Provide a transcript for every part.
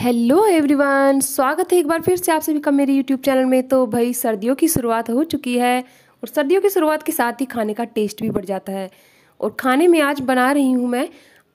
hello everyone स्वागत है एक बार फिर से आप सभी का मेरे यूट्यूब चैनल में तो भाई सर्दियों की शुरुआत हो चुकी है और सर्दियों की शुरुआत के साथ ही खाने का टेस्ट भी बढ़ जाता है और खाने में आज बना रही हूँ मैं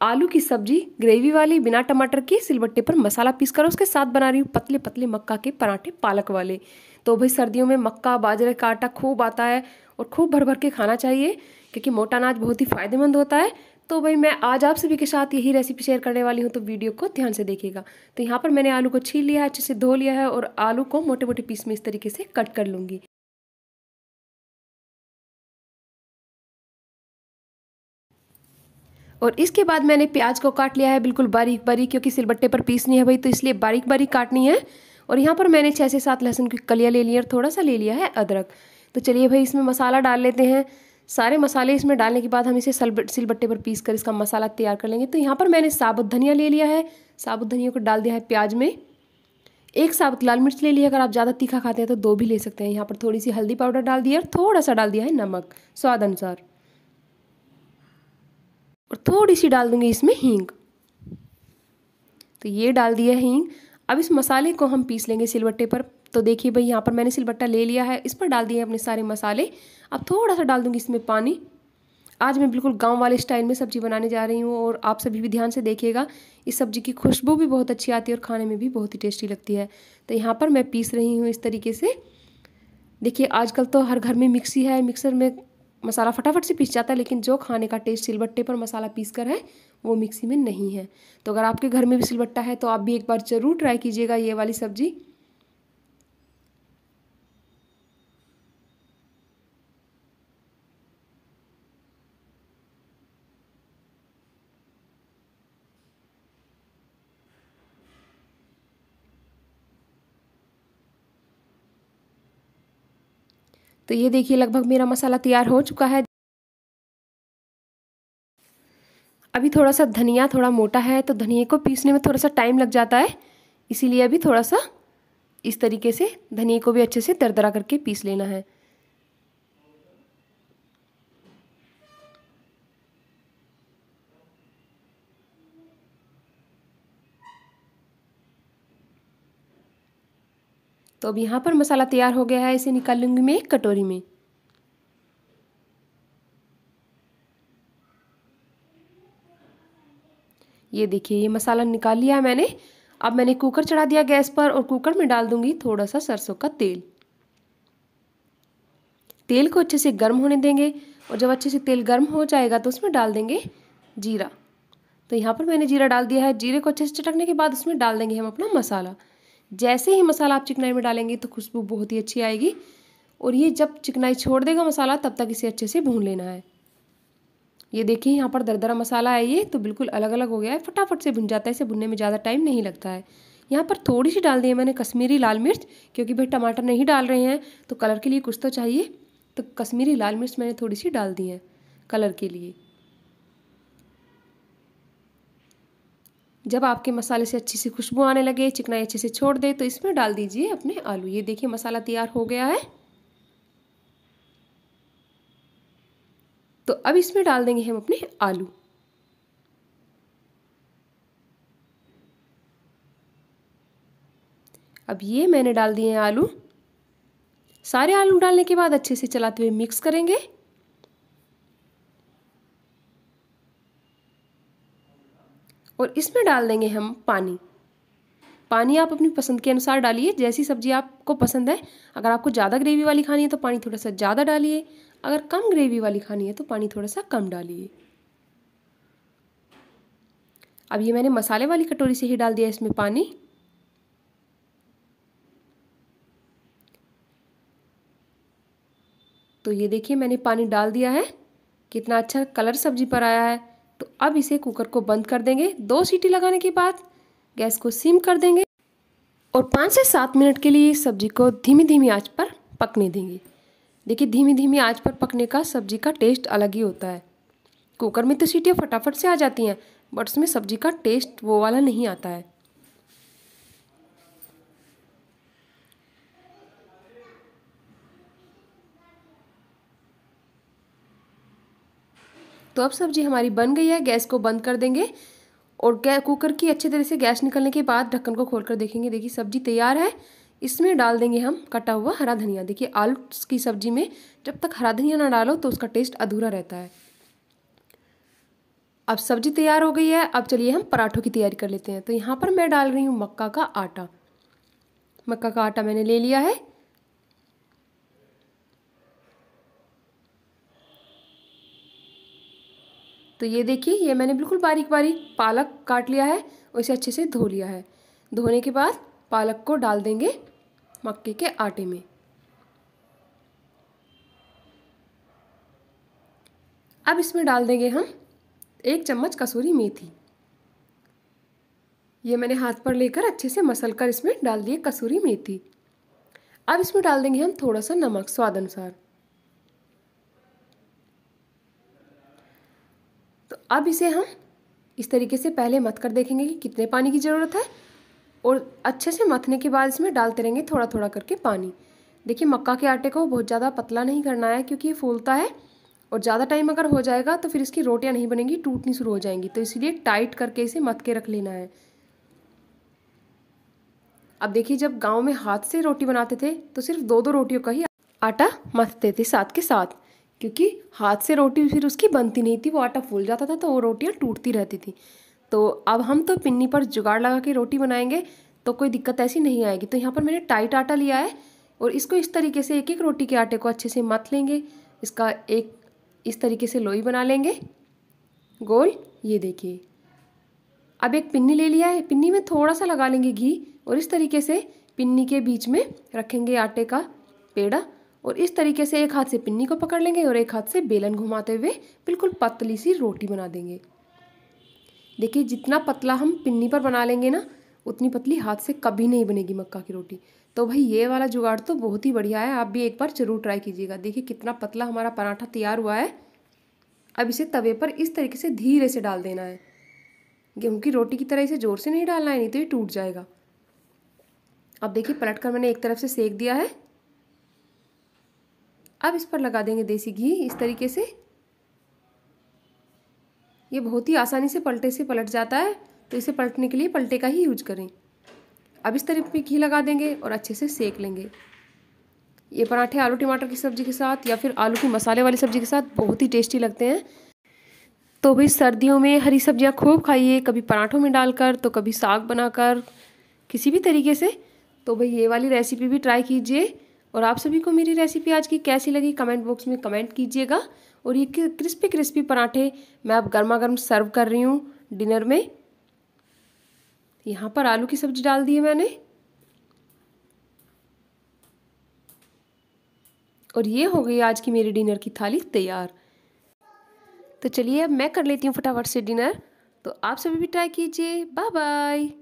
आलू की सब्जी ग्रेवी वाली बिना टमाटर के सिलबट्टे पर मसाला पीस कर उसके साथ बना रही हूँ पतले पतले मक्का के पराठे पालक वाले तो भाई सर्दियों में मक्का बाजरे का आटा खूब आता है और खूब भर भर के खाना चाहिए क्योंकि मोटा अनाज बहुत ही फायदेमंद होता है तो भाई मैं आज आप सभी के साथ यही रेसिपी शेयर करने वाली हूँ तो वीडियो को ध्यान से देखिएगा तो यहाँ पर मैंने आलू को छील लिया है अच्छे से धो लिया है और आलू को मोटे मोटे पीस में इस तरीके से कट कर लूँगी और इसके बाद मैंने प्याज को काट लिया है बिल्कुल बारीक बारीक क्योंकि सिलबट्टे पर पीसनी है भाई तो इसलिए बारीक बारीक काटनी है और यहाँ पर मैंने छः से सात लहसुन की कलियाँ ले ली और थोड़ा सा ले लिया है अदरक तो चलिए भाई इसमें मसाला डाल लेते हैं सारे मसाले इसमें डालने के बाद हम इसे सिलबट्टे पर पीस कर इसका मसाला तैयार कर लेंगे तो यहाँ पर मैंने साबुत धनिया ले लिया है साबुत धनिया को डाल दिया है प्याज में एक साबुत लाल मिर्च ले लिया अगर आप ज़्यादा तीखा खाते हैं तो दो भी ले सकते हैं यहाँ पर थोड़ी सी हल्दी पाउडर डाल दिया और थोड़ा सा डाल दिया है नमक स्वाद अनुसार और थोड़ी सी डाल दूंगी इसमें हींग तो ये डाल दिया हींग अब इस मसाले को हम पीस लेंगे सिलबट्टे पर तो देखिए भाई यहाँ पर मैंने सिलबट्टा ले लिया है इस पर डाल दिए अपने सारे मसाले अब थोड़ा सा डाल दूँगी इसमें पानी आज मैं बिल्कुल गांव वाले स्टाइल में सब्जी बनाने जा रही हूँ और आप सभी भी ध्यान से देखिएगा इस सब्जी की खुशबू भी बहुत अच्छी आती है और खाने में भी बहुत ही टेस्टी लगती है तो यहाँ पर मैं पीस रही हूँ इस तरीके से देखिए आजकल तो हर घर में मिक्सी है मिक्सर में मसाला फटाफट से पीस जाता है लेकिन जो खाने का टेस्ट सिलबट्टे पर मसाला पीस कर है वो मिक्सी में नहीं है तो अगर आपके घर में भी सिलबट्टा है तो आप भी एक बार ज़रूर ट्राई कीजिएगा ये वाली सब्ज़ी तो ये देखिए लगभग मेरा मसाला तैयार हो चुका है अभी थोड़ा सा धनिया थोड़ा मोटा है तो धनिया को पीसने में थोड़ा सा टाइम लग जाता है इसीलिए अभी थोड़ा सा इस तरीके से धनिया को भी अच्छे से दरदरा करके पीस लेना है तो अब यहाँ पर मसाला तैयार हो गया है इसे निकाल लूँगी मैं एक कटोरी में ये देखिए ये मसाला निकाल लिया है मैंने अब मैंने कुकर चढ़ा दिया गैस पर और कुकर में डाल दूंगी थोड़ा सा सरसों का तेल तेल को अच्छे से गर्म होने देंगे और जब अच्छे से तेल गर्म हो जाएगा तो उसमें डाल देंगे जीरा तो यहाँ पर मैंने जीरा डाल दिया है जीरे को अच्छे से चटकने के बाद उसमें डाल देंगे हम अपना मसाला जैसे ही मसाला आप चिकनाई में डालेंगे तो खुशबू बहुत ही अच्छी आएगी और ये जब चिकनाई छोड़ देगा मसाला तब तक इसे अच्छे से भून लेना है ये देखिए यहाँ पर दरदरा मसाला है ये तो बिल्कुल अलग अलग हो गया है फटाफट से भुन जाता है इसे भुनने में ज़्यादा टाइम नहीं लगता है यहाँ पर थोड़ी सी डाल दी है मैंने कश्मीरी लाल मिर्च क्योंकि भाई टमाटर नहीं डाल रहे हैं तो कलर के लिए कुछ तो चाहिए तो कश्मीरी लाल मिर्च मैंने थोड़ी सी डाल दी है कलर के लिए जब आपके मसाले से अच्छी सी खुशबू आने लगे चिकनाई अच्छे से छोड़ दे तो इसमें डाल दीजिए अपने आलू ये देखिए मसाला तैयार हो गया है तो अब इसमें डाल देंगे हम अपने आलू अब ये मैंने डाल दिए हैं आलू सारे आलू डालने के बाद अच्छे से चलाते हुए मिक्स करेंगे और इसमें डाल देंगे हम पानी पानी आप अपनी पसंद के अनुसार डालिए जैसी सब्जी आपको पसंद है अगर आपको ज़्यादा ग्रेवी वाली खानी है तो पानी थोड़ा सा ज़्यादा डालिए अगर कम ग्रेवी वाली खानी है तो पानी थोड़ा सा कम डालिए अब ये मैंने मसाले वाली कटोरी से ही डाल दिया इसमें पानी तो ये देखिए मैंने पानी डाल दिया है कितना अच्छा कलर सब्जी पर आया है तो अब इसे कुकर को बंद कर देंगे दो सीटी लगाने के बाद गैस को सिम कर देंगे और पाँच से सात मिनट के लिए सब्जी को धीमी धीमी आँच पर पकने देंगे देखिए धीमी धीमी आँच पर पकने का सब्जी का टेस्ट अलग ही होता है कुकर में तो सीटियाँ फटाफट से आ जाती हैं बट उसमें सब्जी का टेस्ट वो वाला नहीं आता है तो अब सब्जी हमारी बन गई है गैस को बंद कर देंगे और कुकर की अच्छे तरह से गैस निकलने के बाद ढक्कन को खोल देखेंगे देखिए सब्जी तैयार है इसमें डाल देंगे हम कटा हुआ हरा धनिया देखिए आलू की सब्जी में जब तक हरा धनिया ना डालो तो उसका टेस्ट अधूरा रहता है अब सब्जी तैयार हो गई है अब चलिए हम पराठों की तैयारी कर लेते हैं तो यहाँ पर मैं डाल रही हूँ मक्का का आटा मक्का का आटा मैंने ले लिया है तो ये देखिए ये मैंने बिल्कुल बारीक बारीक पालक काट लिया है और इसे अच्छे से धो लिया है धोने के बाद पालक को डाल देंगे मक्के के आटे में अब इसमें डाल देंगे हम एक चम्मच कसूरी मेथी ये मैंने हाथ पर लेकर अच्छे से मसल कर इसमें डाल दिए कसूरी मेथी अब इसमें डाल देंगे हम थोड़ा सा नमक स्वाद अनुसार अब इसे हम इस तरीके से पहले मथ कर देखेंगे कि कितने पानी की ज़रूरत है और अच्छे से मथने के बाद इसमें डालते रहेंगे थोड़ा थोड़ा करके पानी देखिए मक्का के आटे को बहुत ज़्यादा पतला नहीं करना है क्योंकि ये फूलता है और ज़्यादा टाइम अगर हो जाएगा तो फिर इसकी रोटियाँ नहीं बनेंगी टूटनी शुरू हो जाएंगी तो इसीलिए टाइट करके इसे मथ के रख लेना है अब देखिए जब गांव में हाथ से रोटी बनाते थे तो सिर्फ दो दो रोटियों का ही आटा मथते थे साथ के साथ क्योंकि हाथ से रोटी फिर उसकी बनती नहीं थी वो आटा फूल जाता था तो वो रोटियाँ टूटती रहती थी तो अब हम तो पिन्नी पर जुगाड़ लगा के रोटी बनाएंगे तो कोई दिक्कत ऐसी नहीं आएगी तो यहाँ पर मैंने टाइट आटा लिया है और इसको इस तरीके से एक एक रोटी के आटे को अच्छे से मत लेंगे इसका एक इस तरीके से लोई बना लेंगे गोल ये देखिए अब एक पिन्नी ले लिया है पिन्नी में थोड़ा सा लगा लेंगे घी और इस तरीके से पिन्नी के बीच में रखेंगे आटे का पेड़ा और इस तरीके से एक हाथ से पिन्नी को पकड़ लेंगे और एक हाथ से बेलन घुमाते हुए बिल्कुल पतली सी रोटी बना देंगे देखिए जितना पतला हम पिन्नी पर बना लेंगे ना उतनी पतली हाथ से कभी नहीं बनेगी मक्का की रोटी तो भाई ये वाला जुगाड़ तो बहुत ही बढ़िया है आप भी एक बार ज़रूर ट्राई कीजिएगा देखिए कितना पतला हमारा पराठा तैयार हुआ है अब इसे तवे पर इस तरीके से धीरे से डाल देना है गेहूं की रोटी की तरह इसे ज़ोर से नहीं डालना है नहीं तो ये टूट जाएगा अब देखिए पलट कर मैंने एक तरफ से सेक दिया है अब इस पर लगा देंगे देसी घी इस तरीके से ये बहुत ही आसानी से पलटे से पलट जाता है तो इसे पलटने के लिए पलटे का ही यूज करें अब इस तरीके घी लगा देंगे और अच्छे से सेक लेंगे ये पराठे आलू टमाटर की सब्ज़ी के साथ या फिर आलू की मसाले वाली सब्ज़ी के साथ बहुत ही टेस्टी लगते हैं तो भाई सर्दियों में हरी सब्जियां खूब खाइए कभी पराठों में डालकर तो कभी साग बनाकर किसी भी तरीके से तो भाई ये वाली रेसिपी भी ट्राई कीजिए और आप सभी को मेरी रेसिपी आज की कैसी लगी कमेंट बॉक्स में कमेंट कीजिएगा और ये क्रिस्पी क्रिस्पी पराठे मैं अब गर्मा गर्म सर्व कर रही हूँ डिनर में यहाँ पर आलू की सब्जी डाल दी है मैंने और ये हो गई आज की मेरी डिनर की थाली तैयार तो चलिए अब मैं कर लेती हूँ फटाफट से डिनर तो आप सभी भी ट्राई कीजिए बाय बाय